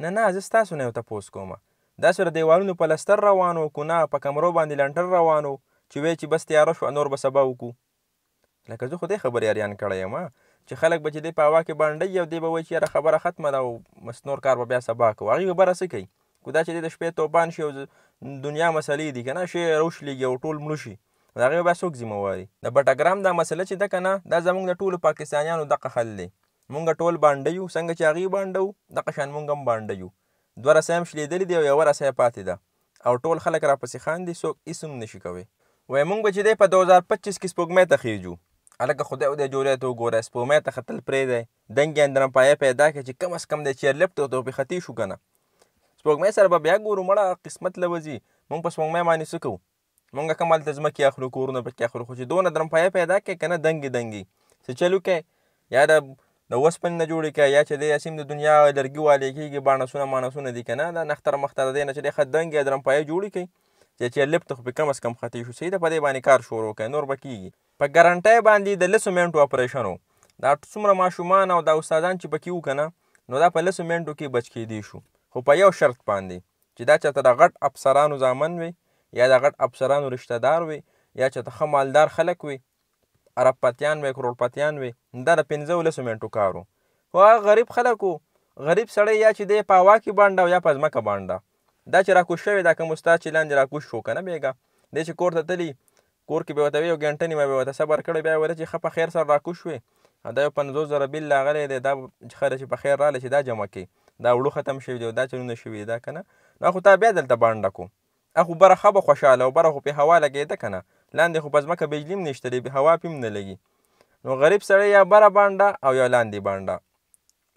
نه نه زه ستاسو نه یو تپوس کوم دا سره دیوالونو پلستر روان و کونه په کمرو باندې لنټر روان و چې وی چې بس تیاره شو نور به سبا وکړو لکه زه خو دې خبرې اریان کړی یم چې خلک به چې دی په هوا کې بانډی او دی به وایي چې یاره خبره ختمه ده او مس نور کار به بیا سبا کوو هغې به بره څه کوي کو دا چې دی د شپې توبان شي او دنیا مسلې دي که نه شی روشلیږي او ټول مړه شي د هغې به بیا څوک ذمه واري د بټګرام دا مسله چې ده که نه دا زموږ د ټولو پاکستانیانو دغه حل دی مونږ ټول باندې یو څنګه چې هغې باندې وو دغه شان مونږ هم باندې یو دوه رسۍ هم شلېدلې دي او یوه رسۍ پاتې ده او ټول خلک راپسې خاندي څوک هېڅ هم نشي کوی وایي مونږ به چې دی په دوه هزار پچیس کې سپوږمۍ ته خېږو هلکه خدای خدای جوړی ته وګوره سپومۍ ته ختل پرېږدی دنګې اندرم پایه پیدا کړه چې کم از کم د چیرلفټ ته پېښتې شو که نه سپوږمۍ سره به بیا ګورو مړه قسمت له وځي مونږ په سپوږمۍ باندې څه کوو مونږ کم هلته ځمکې اخلو کورونه پکې اخلو خو چې دومره درم پایه پیدا کړې که نه دنګې دنګې څه چلو کې یا د د وسپنې نه جوړې کړه یا چې دی اسیم د دنیا لرګي والې کېږي باڼسونه مانسونه دي که نه دا نختر مختر دی نه چې دی ښه دنګ یا درمپایه جوړې کوي چې چې لپ ته خو پې کم از کم خطې شو صحیح ده په دې باندې کار شروع کوي نور به کېږي په ګارانټۍ باندې د لسو منټو اپریشن و دا څومره ماشومان او دا استادان چې پکې وو که نه نو دا په لسو منټو کې بچ کېدی شو خو په یو شرط باندې چې دا چاته د غټ افسرانو زامن وي یا د غټ افسرانو رشتهدار وي یا چاته ښه مالدار خلک وي عرب پاتیان وي کرول پاتیان وي دا د پنځه ولسو منټو کارو خو هغه غریب خلک غریب سړی یا چې دی په هوا کې بانډه او یا په ځمکه بانډه دا چې راکوش شوی دا که مستا چې لاندې راکوش شو که نه بیګه دی چې کور ته تلي کور کې به ورته یو ګنټه نیمه به ورته صبر کړی بیا ویله چې ښه په خیر سره راکوش شوې دا یو پنځوس زره بیل راغلی دی دا خیره چې په خیر راغلی چې دا جمع کړي دا وړو ختم شوي دی دا چلونه شوي دا که نه نو خو تا بیا دلته بانډه کو اخو بره ښه به خوشحاله او بره خو پې هوا لګېده که نه لاندې خو په ځمکه بجلي هم نشته دی هوا پې هم نه لګي نو غریب سړی یا بره بانډه او یا لاندې بانډه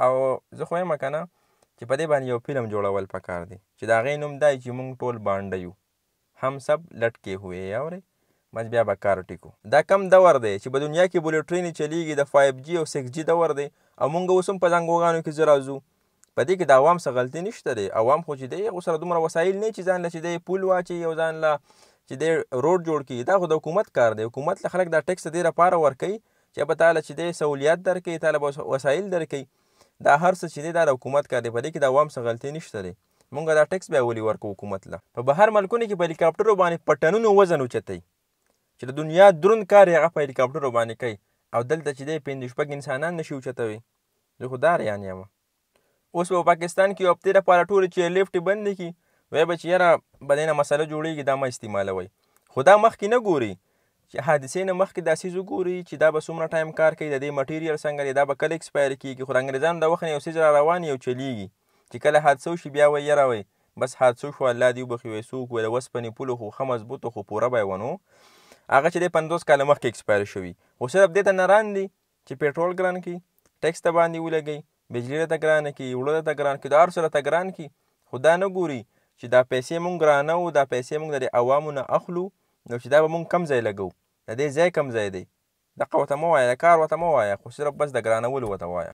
او زه خو یم که نه چې په دې باندې یو فلم جوړول پکار دی چې د هغې نوم دی چې موږ ټول بانډه یو هم سب لټکې هوې اورې مز بیا به کار ټیکو دا کم دور دی چې په دنیا کې بولټرینې چلیږي د فایف جي او سکس جي دور دی او موږ اوس هم په زنګوګانو کې زه راځو په دې کې د عوام څه غلطي نشته دی عوام خو چې دی هغو سره دومره وسایل نه چې ځان له چې دی پول واچي او ځان له چې دی روډ جوړ کړي دا خو د حکومت کار دی حکومت له خلک دا ټیکس دې لپاره ورکوي چې به تاله چې دی سہولیات درکوي تاله به وسایل درکوي دا هر څه چې دی دا د حکومت کار دی په دې کې د عوام څه غلطي نشته دی مونږ دا ټیکس بیا ولي ورکو حکومت له په بهر ملکونو کې په هلیکاپټرو باندې په ټنونو وزن اوچتوي چې د دنیا درون کار یې هغه په هلیکاپټرو باندې کوي او دلته چې دی پنځه شپږ انسانان نشي اوچتوي زه خو داریان یم اوس په پاکستان کې هفتې لپاره ټولې چیرلیفټې بندې کړي وای به چې یاره به دینه مسله جوړیږي دا مه استعمالوئ خو دا مخکې نه ګوري چې حادثې نه مخکې دا څیز وګوري چې دا به څومره ټایم کار کوي د دې مټیریل څنګه دی دا به کله اکسپایر کېږي خو د انګریزانو د وخت نه یو څیز را روان یو چلیږي چې کله حادثه وشي بیا وایي یاره وایي بس حادثو شو الله دی وبخي وې سوق وې د وسپنې پولو خو خمس بوتو خو پوره به ونه هغه چې د 50 کال مخکې ایکسپایر شوی خو صرف دې ته نران دي چې پېټرول ګران کی ټیکس ته باندې ولګي بجلی ته ګران کی وړو ته ګران کی دار سره ته ګران کی خدا نه ګوري چې دا پیسې مونږ رانه وو دا پیسې مونږ د عوامو نه اخلو نو چې دا به مونږ کم ځای لګو د دې ځای کم ځای دی دغه ورته مه وایه کار ورته مه وایه خو صرف بس د ګرانولو ورته وایه